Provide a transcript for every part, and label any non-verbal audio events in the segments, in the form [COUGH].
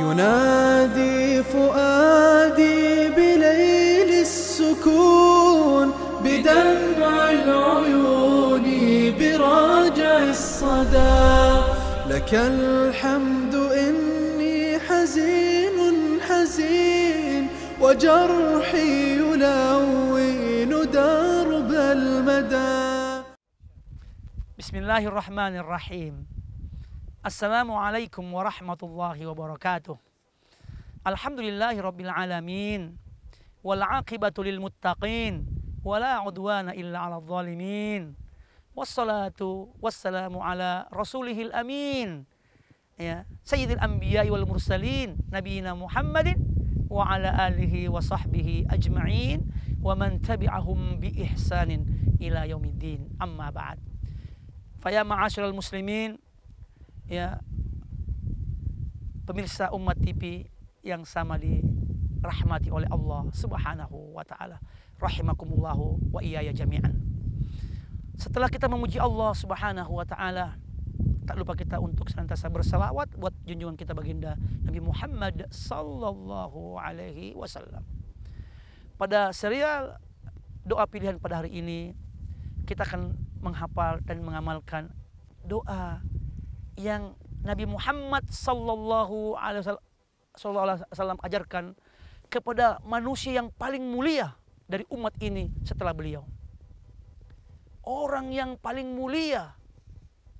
ينادي فؤادي بليل السكون بدمع العيون براجع الصدى لك الحمد إني حزين حزين وجرحي يلون درب المدى بسم الله الرحمن الرحيم السلام عليكم ورحمة الله وبركاته الحمد لله رب العالمين والعاقبة للمتقين ولا عدوان إلا على الظالمين والصلاة والسلام على رسوله الأمين ya, Sayyidil Anbiya wal Mursalin Nabiina Muhammadin wa ala alihi wa sahbihi ajma'in wa man tabi'ahum bi ihsanin ila yaumiddin amma ba'd faya ma'asyiral muslimin ya pemirsa Umat TV yang sama dirahmati oleh Allah Subhanahu wa taala. Rahimakumullahu wa iyaya jami'an. Setelah kita memuji Allah Subhanahu wa taala, tak lupa kita untuk senantiasa bersalawat buat junjungan kita baginda Nabi Muhammad sallallahu alaihi wasallam. Pada serial doa pilihan pada hari ini kita akan menghafal dan mengamalkan doa yang Nabi Muhammad sallallahu alaihi wasallam ajarkan kepada manusia yang paling mulia dari umat ini setelah beliau. Orang yang paling mulia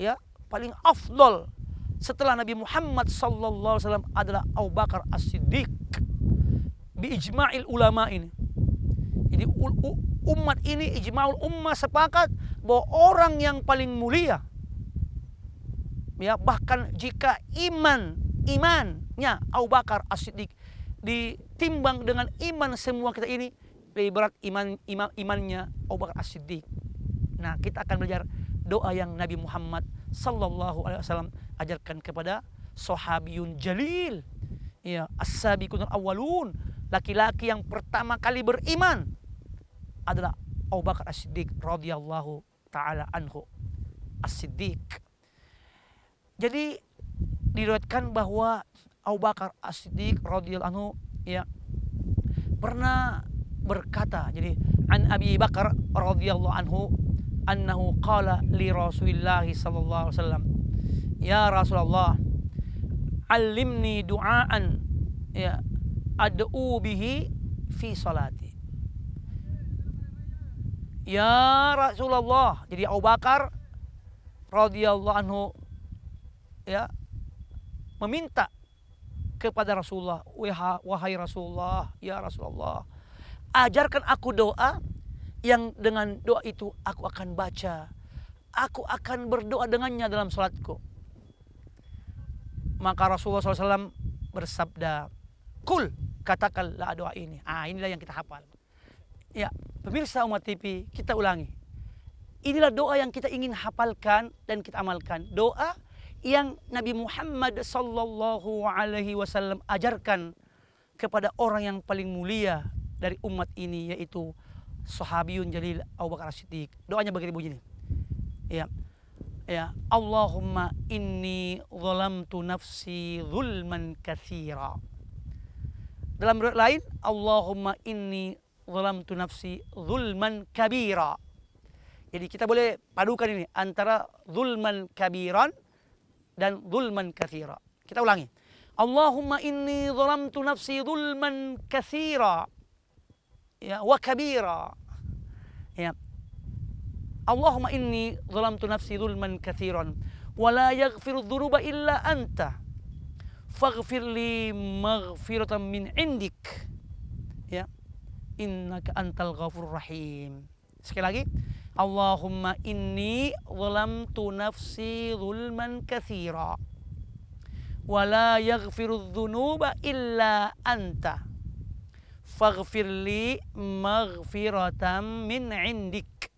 ya, paling afdol setelah Nabi Muhammad sallallahu alaihi wasallam adalah Abu Bakar As-Siddiq bi ijma'il ulama ini. Jadi umat ini ijma'ul ummah sepakat bahwa orang yang paling mulia ya bahkan jika iman imannya Abu Bakar As-Siddiq ditimbang dengan iman semua kita ini lebih berat iman, iman imannya Abu Bakar As-Siddiq. Nah, kita akan belajar doa yang Nabi Muhammad sallallahu alaihi wasallam ajarkan kepada sahabiyun jalil. Ya, as-sabiqun awalun, laki-laki yang pertama kali beriman adalah Abu Bakar As-Siddiq radhiyallahu taala anhu. As-Siddiq jadi diriwayatkan bahwa Abu Bakar As-Siddiq radhiyallahu anhu ya pernah berkata jadi an Abi Bakar radhiyallahu anhu annahu qala li Rasulillah sallallahu alaihi wasallam ya Rasulullah alimni du'aan ya ad'u bihi fi salati ya Rasulullah jadi Abu Bakar radhiyallahu anhu ya meminta kepada Rasulullah, wahai Rasulullah, ya Rasulullah, ajarkan aku doa yang dengan doa itu aku akan baca. Aku akan berdoa dengannya dalam sholatku. Maka Rasulullah SAW bersabda, Kul, katakanlah doa ini. Ah, inilah yang kita hafal. Ya, pemirsa Umat TV, kita ulangi. Inilah doa yang kita ingin hafalkan dan kita amalkan. Doa yang Nabi Muhammad sallallahu alaihi wasallam ajarkan kepada orang yang paling mulia dari umat ini yaitu sahabiyun jalil Abu Bakar Siddiq. Doanya begini ibu ini. Ya. Ya, Allahumma inni zalamtu nafsi zulman katsira. Dalam riwayat lain, Allahumma inni zalamtu nafsi zulman kabira. Jadi kita boleh padukan ini antara zulman kabiran dan zulman kathira. Kita ulangi. Allahumma inni zulamtu nafsi zulman kathira ya, wa kabira. Ya. Allahumma inni zulamtu nafsi zulman kathiran wa la yaghfiru dhunuba illa anta faghfir li maghfiratan min indik. Ya. Innaka antal ghafur rahim. Sekali lagi. Allahumma inni tu nafsi zulman kathira wa la yaghfiru dhunuba illa anta faghfirli maghfiratan min indik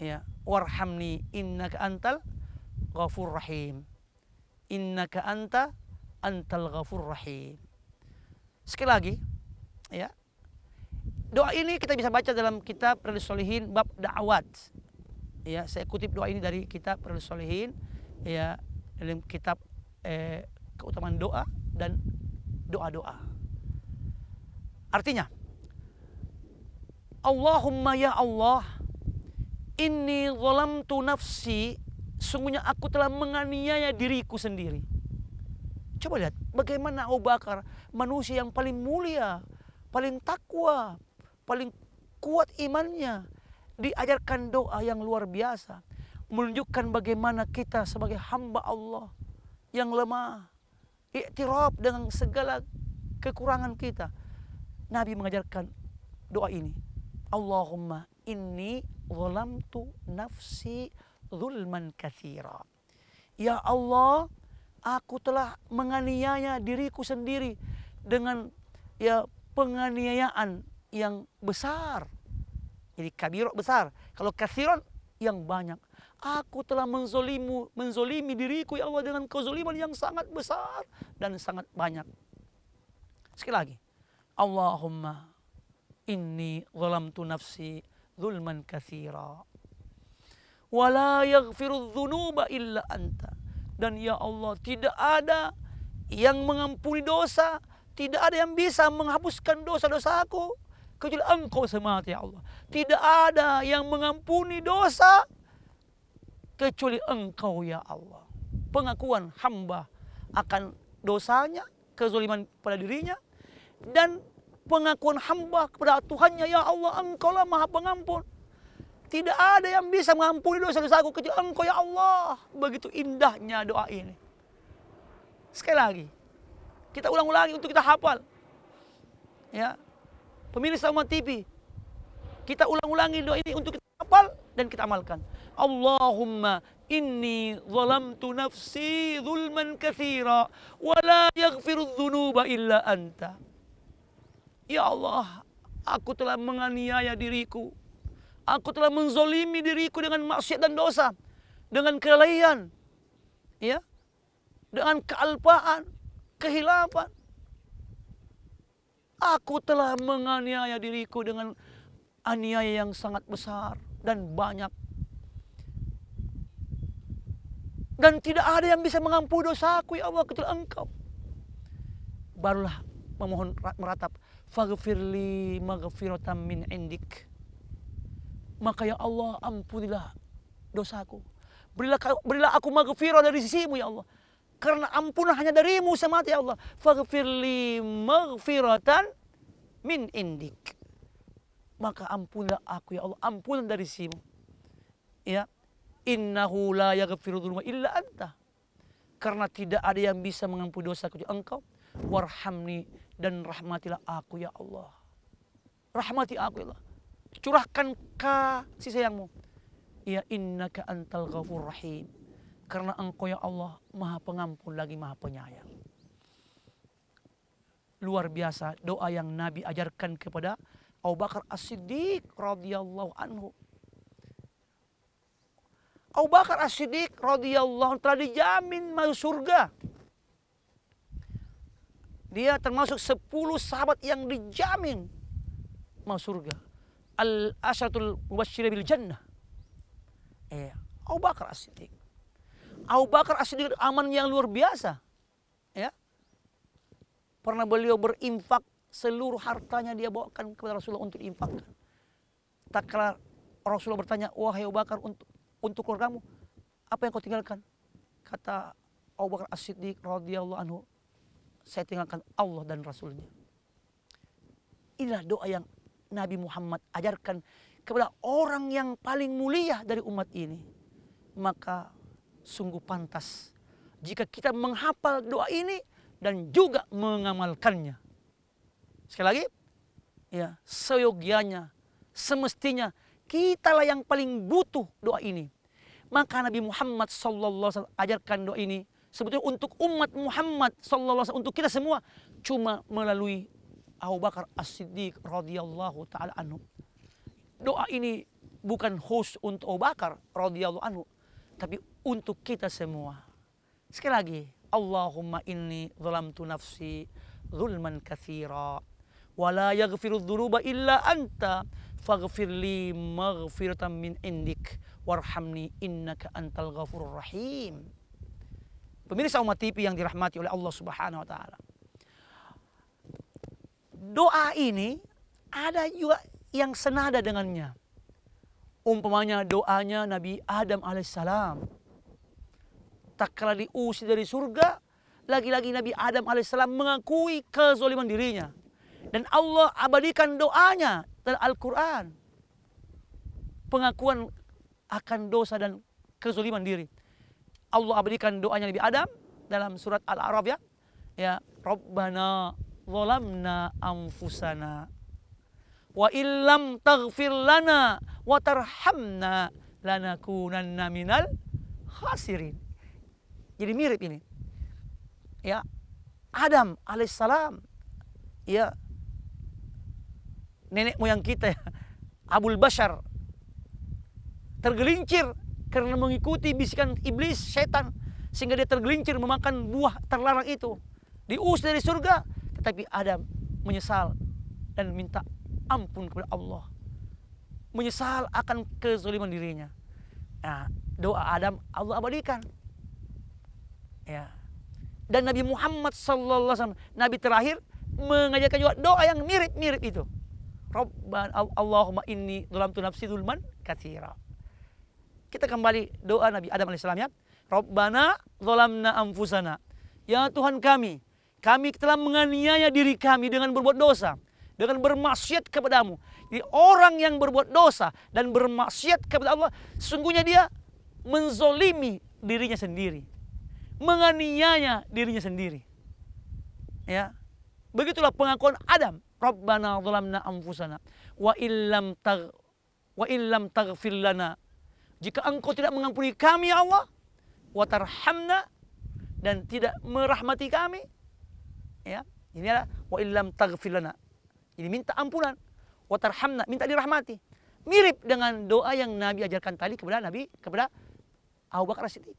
ya warhamni innaka antal ghafur rahim innaka anta antal ghafur rahim sekali lagi ya Doa ini kita bisa baca dalam kitab Radul solihin bab dakwat. Ya, saya kutip doa ini dari kitab Radul solihin ya dalam kitab eh, keutamaan doa dan doa-doa. Artinya Allahumma ya Allah ini Inni tu nafsi Sungguhnya aku telah menganiaya diriku sendiri Coba lihat bagaimana Abu Bakar Manusia yang paling mulia Paling takwa paling kuat imannya. Diajarkan doa yang luar biasa. Menunjukkan bagaimana kita sebagai hamba Allah yang lemah. Iktiraf dengan segala kekurangan kita. Nabi mengajarkan doa ini. Allahumma inni zulamtu nafsi zulman kathira. Ya Allah, aku telah menganiaya diriku sendiri dengan ya penganiayaan yang besar. Jadi kabirok besar. Kalau kasiron yang banyak. Aku telah menzolimu, menzolimi diriku ya Allah dengan kezoliman yang sangat besar dan sangat banyak. Sekali lagi. Allahumma inni zolamtu nafsi zulman kathira. Wala yaghfiru dhunuba illa anta. Dan ya Allah tidak ada yang mengampuni dosa. Tidak ada yang bisa menghapuskan dosa dosaku kecuali engkau semangat ya Allah. Tidak ada yang mengampuni dosa kecuali engkau ya Allah. Pengakuan hamba akan dosanya, kezuliman pada dirinya, dan pengakuan hamba kepada Tuhannya, ya Allah engkau lah maha pengampun. Tidak ada yang bisa mengampuni dosa-dosaku kecuali engkau ya Allah. Begitu indahnya doa ini. Sekali lagi, kita ulang-ulangi untuk kita hafal. Ya, Pemirsa Umat TV, kita ulang-ulangi doa ini untuk kita hafal dan kita amalkan. Allahumma inni zalamtu nafsi zulman katsira wa la yaghfiru dzunuba illa anta. Ya Allah, aku telah menganiaya diriku. Aku telah menzolimi diriku dengan maksiat dan dosa, dengan kelalaian, ya, dengan kealpaan, kehilapan, Aku telah menganiaya diriku dengan aniaya yang sangat besar dan banyak. Dan tidak ada yang bisa mengampuni dosaku ya Allah kecuali engkau. Barulah memohon meratap. Faghfirli maghfiratan min indik. Maka ya Allah ampunilah dosaku. Berilah, berilah aku maghfirah dari sisimu ya Allah. Karena ampunan hanya darimu semata ya Allah. Faghfirli maghfiratan min indik. Maka ampunlah aku ya Allah. Ampunan dari simu. Ya. Innahu la yaghfiru dhulma illa anta. Karena tidak ada yang bisa mengampuni dosa kecuali engkau. Warhamni dan rahmatilah aku ya Allah. Rahmati aku ya Allah. Curahkan kasih sayangmu. Ya innaka antal ghafur rahim karena engkau ya Allah maha pengampun lagi maha penyayang. Luar biasa doa yang Nabi ajarkan kepada Abu Bakar As-Siddiq radhiyallahu anhu. Abu Bakar As-Siddiq radhiyallahu telah dijamin masuk surga. Dia termasuk sepuluh sahabat yang dijamin masuk surga. al asyatul Mubasyirin bil Jannah. Eh, Abu Bakar As-Siddiq. Abu Bakar As-Siddiq aman yang luar biasa. Ya. Pernah beliau berinfak seluruh hartanya dia bawakan kepada Rasulullah untuk infakkan. Tak kala Rasulullah bertanya, wahai Abu Bakar untuk untuk keluargamu, apa yang kau tinggalkan? Kata Abu Bakar As-Siddiq radhiyallahu anhu, saya tinggalkan Allah dan Rasulnya. Inilah doa yang Nabi Muhammad ajarkan kepada orang yang paling mulia dari umat ini. Maka sungguh pantas jika kita menghafal doa ini dan juga mengamalkannya. Sekali lagi, ya seyogianya, semestinya kitalah yang paling butuh doa ini. Maka Nabi Muhammad SAW ajarkan doa ini sebetulnya untuk umat Muhammad SAW untuk kita semua cuma melalui Abu Bakar As-Siddiq radhiyallahu taala anhu. Doa ini bukan khusus untuk Abu Bakar radhiyallahu anhu, tapi untuk kita semua. Sekali lagi, Allahumma inni zalamtu nafsi zulman katsira wa la yaghfiru dhunuba illa anta faghfirli maghfiratan min indik warhamni innaka antal ghafurur rahim. Pemirsa Umat TV yang dirahmati oleh Allah Subhanahu wa taala. Doa ini ada juga yang senada dengannya. Umpamanya doanya Nabi Adam alaihissalam tak kala diusir dari surga, lagi-lagi Nabi Adam alaihissalam mengakui kezoliman dirinya. Dan Allah abadikan doanya dalam Al-Quran. Pengakuan akan dosa dan kezoliman diri. Allah abadikan doanya Nabi Adam dalam surat Al-A'raf ya. Ya, Rabbana zolamna anfusana wa illam taghfir lana wa tarhamna lanakunanna minal khasirin. Jadi mirip ini. Ya. Adam alaihissalam. Ya. Nenek moyang kita ya. [LAUGHS] Abul Bashar tergelincir karena mengikuti bisikan iblis setan sehingga dia tergelincir memakan buah terlarang itu diusir dari surga tetapi Adam menyesal dan minta ampun kepada Allah menyesal akan kezaliman dirinya nah doa Adam Allah abadikan Ya. Dan Nabi Muhammad sallallahu alaihi wasallam, nabi terakhir mengajarkan juga doa yang mirip-mirip itu. Rabban Allahumma inni dzalamtu nafsi dzulman katsira. Kita kembali doa Nabi Adam Alaihi alaihissalam ya. Rabbana dzalamna anfusana. Ya Tuhan kami, kami telah menganiaya diri kami dengan berbuat dosa, dengan bermaksiat kepadamu. Jadi orang yang berbuat dosa dan bermaksiat kepada Allah, sungguhnya dia menzolimi dirinya sendiri menganiaya dirinya sendiri. Ya. Begitulah pengakuan Adam, Rabbana zalamna anfusana wa illam tag wa illam taghfir lana. Jika engkau tidak mengampuni kami ya Allah, wa tarhamna dan tidak merahmati kami, ya. Ini adalah wa illam taghfir lana. Ini minta ampunan. Wa tarhamna, minta dirahmati. Mirip dengan doa yang Nabi ajarkan tadi kepada Nabi kepada Abu Bakar Siddiq.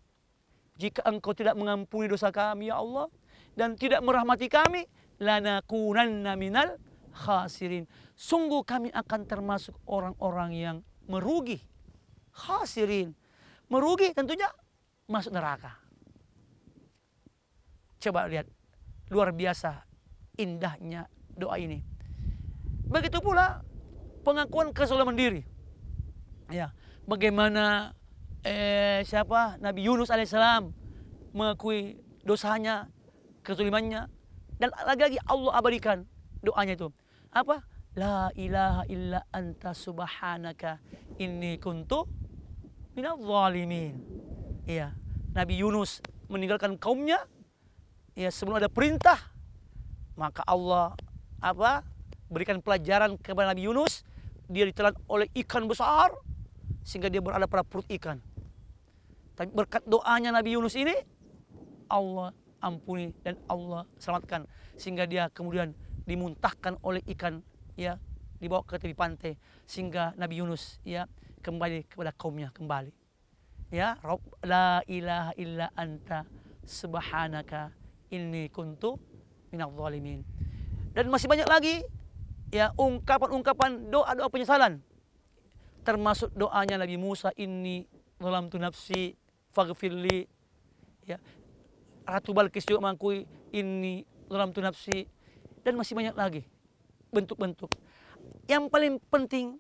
Jika engkau tidak mengampuni dosa kami ya Allah dan tidak merahmati kami, lanakunanna minal khasirin. Sungguh kami akan termasuk orang-orang yang merugi. Khasirin. Merugi tentunya masuk neraka. Coba lihat luar biasa indahnya doa ini. Begitu pula pengakuan kesalahan diri. Ya, bagaimana eh, siapa Nabi Yunus alaihissalam mengakui dosanya, kezalimannya dan lagi-lagi Allah abadikan doanya itu. Apa? La ilaha illa anta subhanaka inni kuntu minal zalimin. Iya, Nabi Yunus meninggalkan kaumnya ya sebelum ada perintah maka Allah apa berikan pelajaran kepada Nabi Yunus dia ditelan oleh ikan besar sehingga dia berada pada perut ikan tapi berkat doanya Nabi Yunus ini Allah ampuni dan Allah selamatkan sehingga dia kemudian dimuntahkan oleh ikan ya dibawa ke tepi pantai sehingga Nabi Yunus ya kembali kepada kaumnya kembali. Ya, Rob la ilaha illa anta subhanaka inni kuntu minadh zalimin. Dan masih banyak lagi ya ungkapan-ungkapan doa-doa penyesalan termasuk doanya Nabi Musa ini dalam tu nafsi faghfirli ya Ratu Balkis juga mengakui ini dalam tu nafsi dan masih banyak lagi bentuk-bentuk yang paling penting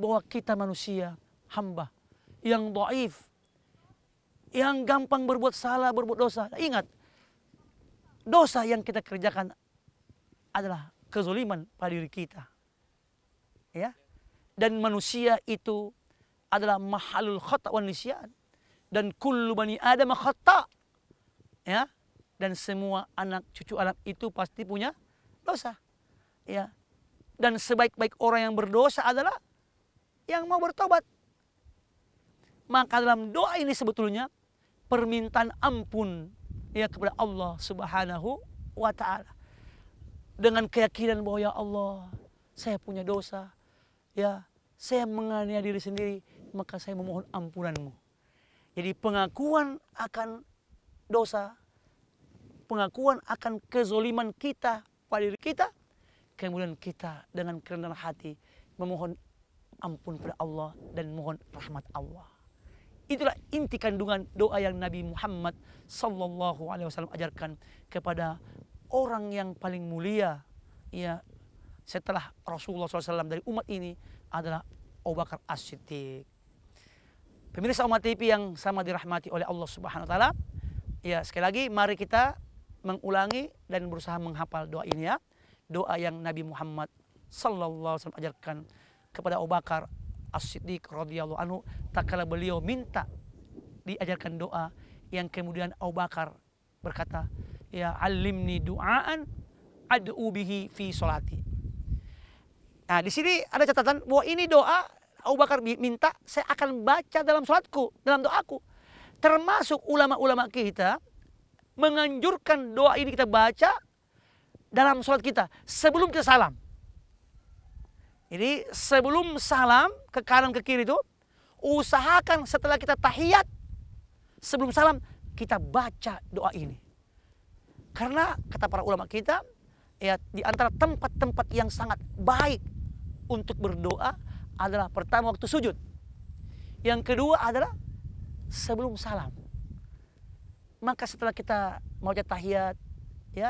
bahwa kita manusia hamba yang doaif yang gampang berbuat salah berbuat dosa ingat dosa yang kita kerjakan adalah kezoliman pada diri kita ya dan manusia itu adalah mahalul khata wan nisyan dan kullu bani adam khata. Ya. Dan semua anak cucu anak itu pasti punya dosa. Ya. Dan sebaik-baik orang yang berdosa adalah yang mau bertobat. Maka dalam doa ini sebetulnya permintaan ampun ya kepada Allah Subhanahu wa taala. Dengan keyakinan bahwa ya Allah, saya punya dosa. Ya, saya menganiaya diri sendiri, maka saya memohon ampunanmu. Jadi pengakuan akan dosa, pengakuan akan kezoliman kita pada diri kita, kemudian kita dengan kerendahan hati memohon ampun pada Allah dan mohon rahmat Allah. Itulah inti kandungan doa yang Nabi Muhammad sallallahu alaihi wasallam ajarkan kepada orang yang paling mulia ya setelah Rasulullah SAW dari umat ini adalah Abu Bakar As-Siddiq. Pemirsa Umat TV yang sama dirahmati oleh Allah Subhanahu wa taala. Ya, sekali lagi mari kita mengulangi dan berusaha menghafal doa ini ya. Doa yang Nabi Muhammad sallallahu alaihi wasallam ajarkan kepada Abu Bakar As-Siddiq radhiyallahu anhu tatkala beliau minta diajarkan doa yang kemudian Abu Bakar berkata, "Ya alimni du'aan ad'u bihi fi solati." Nah, di sini ada catatan bahwa ini doa Abu Bakar minta, saya akan baca dalam sholatku, dalam doaku. Termasuk ulama-ulama kita menganjurkan doa ini kita baca dalam sholat kita sebelum kita salam. Jadi sebelum salam ke kanan ke kiri itu usahakan setelah kita tahiyat sebelum salam kita baca doa ini. Karena kata para ulama kita ya di antara tempat-tempat yang sangat baik untuk berdoa adalah pertama waktu sujud. Yang kedua adalah sebelum salam. Maka setelah kita mau tahiyat, ya,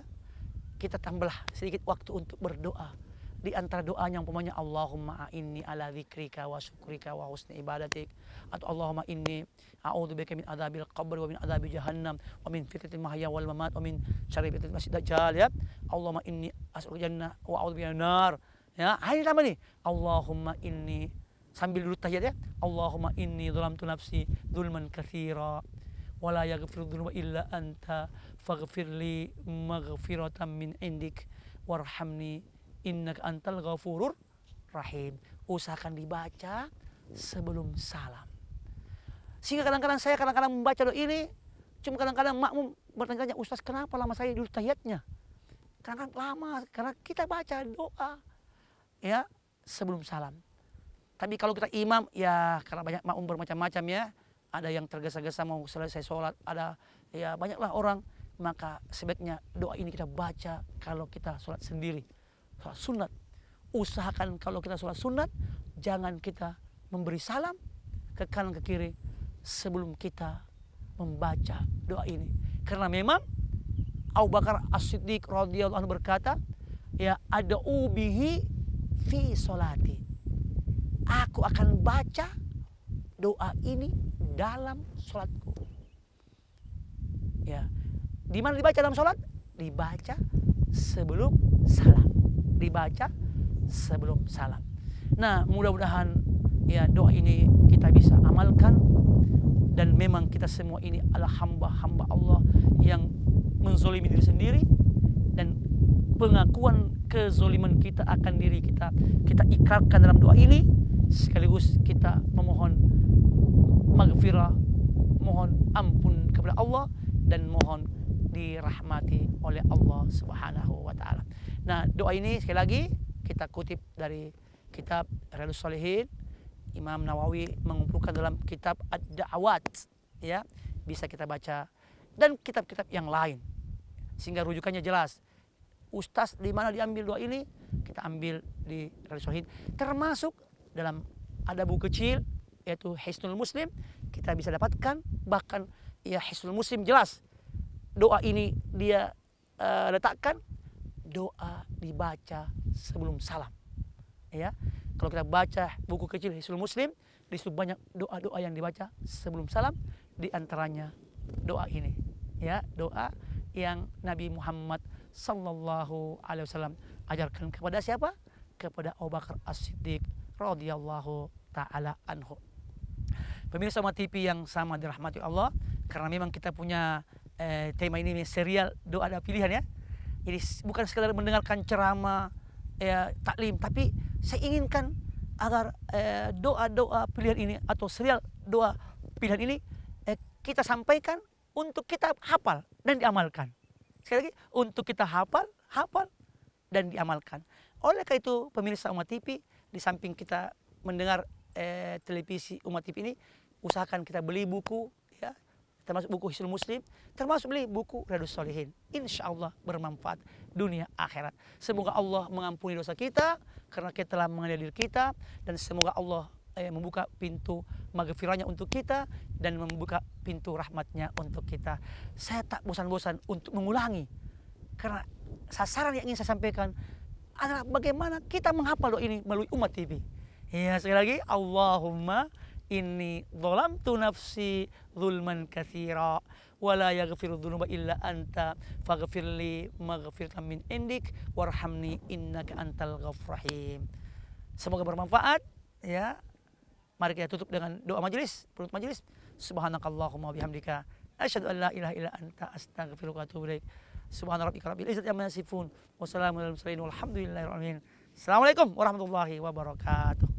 kita tambahlah sedikit waktu untuk berdoa. Di antara doanya yang pemanya Allahumma inni ala zikrika wa syukrika wa husni ibadatik atau Allahumma inni a'udzubika min adzabil qabr wa min adzabil jahannam wa min fitnatil mahya wal mamat wa min syarri masjid dajjal ya. Allahumma inni as'aluka jannah wa a'udzubika nar. Ya, akhirnya tambah nih? Allahumma inni sambil dulu tahiyat ya. Allahumma inni dzalamtu nafsi dzulman katsira wa la yaghfiru dzunuba illa anta faghfirli maghfiratan min indik warhamni innaka antal ghafurur rahim. Usahakan dibaca sebelum salam. Sehingga kadang-kadang saya kadang-kadang membaca doa ini cuma kadang-kadang makmum bertanya, "Ustaz, kenapa lama saya dulu tahiyatnya?" kadang lama, karena kita baca doa ya sebelum salam. Tapi kalau kita imam ya karena banyak makmum bermacam-macam ya. Ada yang tergesa-gesa mau selesai sholat, ada ya banyaklah orang. Maka sebaiknya doa ini kita baca kalau kita sholat sendiri. Sholat sunat. Usahakan kalau kita sholat sunat, jangan kita memberi salam ke kanan ke kiri sebelum kita membaca doa ini. Karena memang Abu Bakar As-Siddiq radhiyallahu anhu berkata, ya ada ubihi fi solati. Aku akan baca doa ini dalam solatku. Ya, di mana dibaca dalam solat? Dibaca sebelum salam. Dibaca sebelum salam. Nah, mudah-mudahan ya doa ini kita bisa amalkan dan memang kita semua ini adalah hamba-hamba Allah yang menzolimi diri sendiri pengakuan kezoliman kita akan diri kita kita ikrarkan dalam doa ini sekaligus kita memohon maghfirah mohon ampun kepada Allah dan mohon dirahmati oleh Allah Subhanahu wa taala. Nah, doa ini sekali lagi kita kutip dari kitab Riyadhus Shalihin. Imam Nawawi mengumpulkan dalam kitab ad dawat ya, bisa kita baca dan kitab-kitab yang lain sehingga rujukannya jelas ustaz di mana diambil doa ini kita ambil di Riyadhus Sohid termasuk dalam ada buku kecil yaitu Hisnul Muslim kita bisa dapatkan bahkan ya Hisnul Muslim jelas doa ini dia uh, letakkan doa dibaca sebelum salam ya kalau kita baca buku kecil Hisnul Muslim di situ banyak doa-doa yang dibaca sebelum salam di antaranya doa ini ya doa yang Nabi Muhammad Sallallahu Alaihi Wasallam ajarkan kepada siapa? Kepada Abu Bakar As-Siddiq radhiyallahu taala anhu. Pemirsa sama TV yang sama dirahmati Allah, karena memang kita punya eh, tema ini serial doa ada pilihan ya. Jadi bukan sekadar mendengarkan ceramah eh, taklim, tapi saya inginkan agar eh, doa-doa eh, pilihan ini atau serial doa pilihan ini eh, kita sampaikan untuk kita hafal dan diamalkan. Sekali lagi, untuk kita hafal, hafal dan diamalkan. Oleh karena itu, pemirsa Umat TV, di samping kita mendengar eh, televisi Umat TV ini, usahakan kita beli buku, ya, termasuk buku Hisul Muslim, termasuk beli buku Radus Solihin. Insya Allah bermanfaat dunia akhirat. Semoga Allah mengampuni dosa kita, karena kita telah mengalir kita, dan semoga Allah eh, membuka pintu magfirahnya untuk kita dan membuka pintu rahmatnya untuk kita. Saya tak bosan-bosan untuk mengulangi karena sasaran yang ingin saya sampaikan adalah bagaimana kita menghafal doa ini melalui umat TV. Ya sekali lagi Allahumma inni tu nafsi zulman katsira wa la yaghfiru dhunuba illa anta faghfirli maghfiratan min indik warhamni innaka antal ghafur rahim. Semoga bermanfaat ya. Mari kita tutup dengan doa majelis, penutup majelis. Subhanakallahumma bihamdika asyhadu an la ilaha illa anta astaghfiruka wa atubu ilaik. Subhana rabbika izzati amma yasifun. Wassalamu warahmatullahi wabarakatuh.